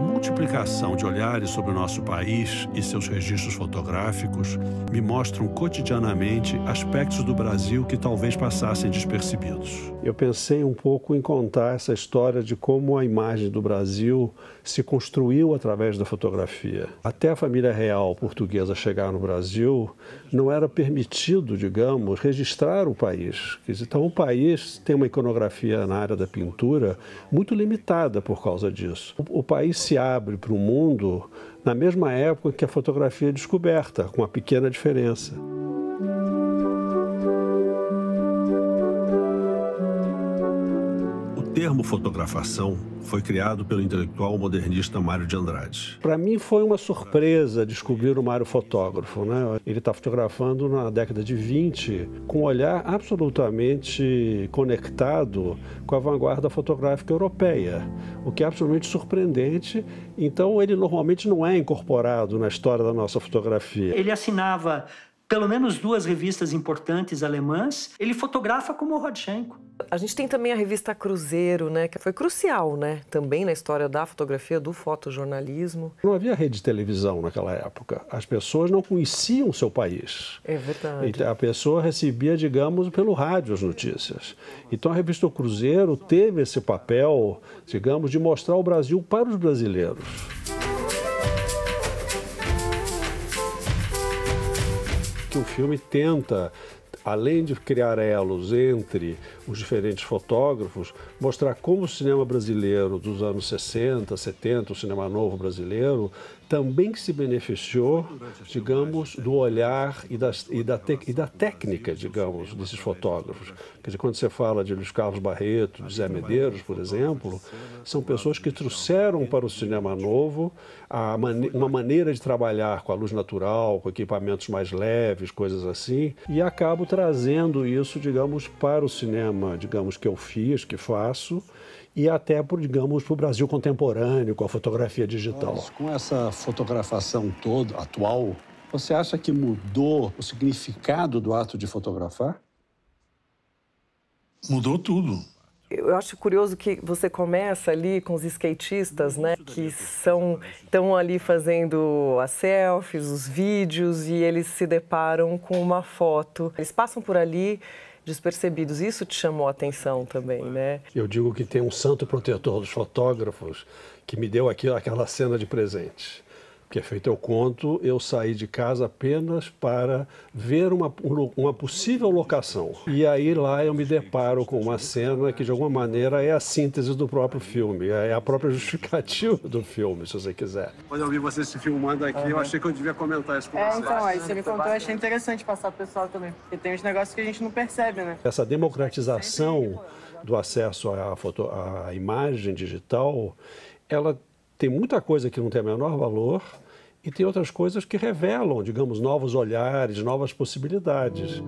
A multiplicação de olhares sobre o nosso país e seus registros fotográficos me mostram cotidianamente aspectos do Brasil que talvez passassem despercebidos. Eu pensei um pouco em contar essa história de como a imagem do Brasil se construiu através da fotografia. Até a família real portuguesa chegar no Brasil, não era permitido, digamos, registrar o país. Então, o país tem uma iconografia na área da pintura muito limitada por causa disso. O país se abre para o mundo na mesma época que a fotografia é descoberta, com uma pequena diferença. termo fotografação foi criado pelo intelectual modernista Mário de Andrade. Para mim foi uma surpresa descobrir o Mário fotógrafo. Né? Ele está fotografando na década de 20 com um olhar absolutamente conectado com a vanguarda fotográfica europeia, o que é absolutamente surpreendente. Então ele normalmente não é incorporado na história da nossa fotografia. Ele assinava pelo menos duas revistas importantes alemãs, ele fotografa como Rodchenko. A gente tem também a revista Cruzeiro, né, que foi crucial, né, também na história da fotografia, do fotojornalismo. Não havia rede de televisão naquela época. As pessoas não conheciam o seu país. É verdade. Então, a pessoa recebia, digamos, pelo rádio as notícias. Então a revista Cruzeiro teve esse papel, digamos, de mostrar o Brasil para os brasileiros. que o filme tenta além de criar elos entre os diferentes fotógrafos, mostrar como o cinema brasileiro dos anos 60, 70, o cinema novo brasileiro, também se beneficiou, digamos, do olhar e, das, e, da, te, e da técnica, digamos, desses fotógrafos. Quer dizer, quando você fala de Luiz Carlos Barreto, de Zé Medeiros, por exemplo, são pessoas que trouxeram para o cinema novo mane uma maneira de trabalhar com a luz natural, com equipamentos mais leves, coisas assim, e acabam trazendo isso, digamos, para o cinema, digamos, que eu fiz, que faço, e até, por, digamos, para o Brasil contemporâneo, com a fotografia digital. Mas com essa fotografação toda, atual, você acha que mudou o significado do ato de fotografar? Mudou tudo eu acho curioso que você começa ali com os skatistas, né? Que são estão ali fazendo as selfies, os vídeos e eles se deparam com uma foto. Eles passam por ali despercebidos. Isso te chamou a atenção também, né? Eu digo que tem um santo protetor dos fotógrafos que me deu aquilo, aquela cena de presente que é feito ao conto, eu saí de casa apenas para ver uma, uma possível locação. E aí lá eu me deparo com uma cena que, de alguma maneira, é a síntese do próprio filme, é, é a própria justificativa do filme, se você quiser. Quando eu vi você se filmando aqui, uhum. eu achei que eu devia comentar isso com é, Então, aí você me contou, eu achei interessante passar o pessoal também, porque tem uns negócios que a gente não percebe, né? Essa democratização do acesso à, foto, à imagem digital, ela tem muita coisa que não tem o menor valor e tem outras coisas que revelam, digamos, novos olhares, novas possibilidades.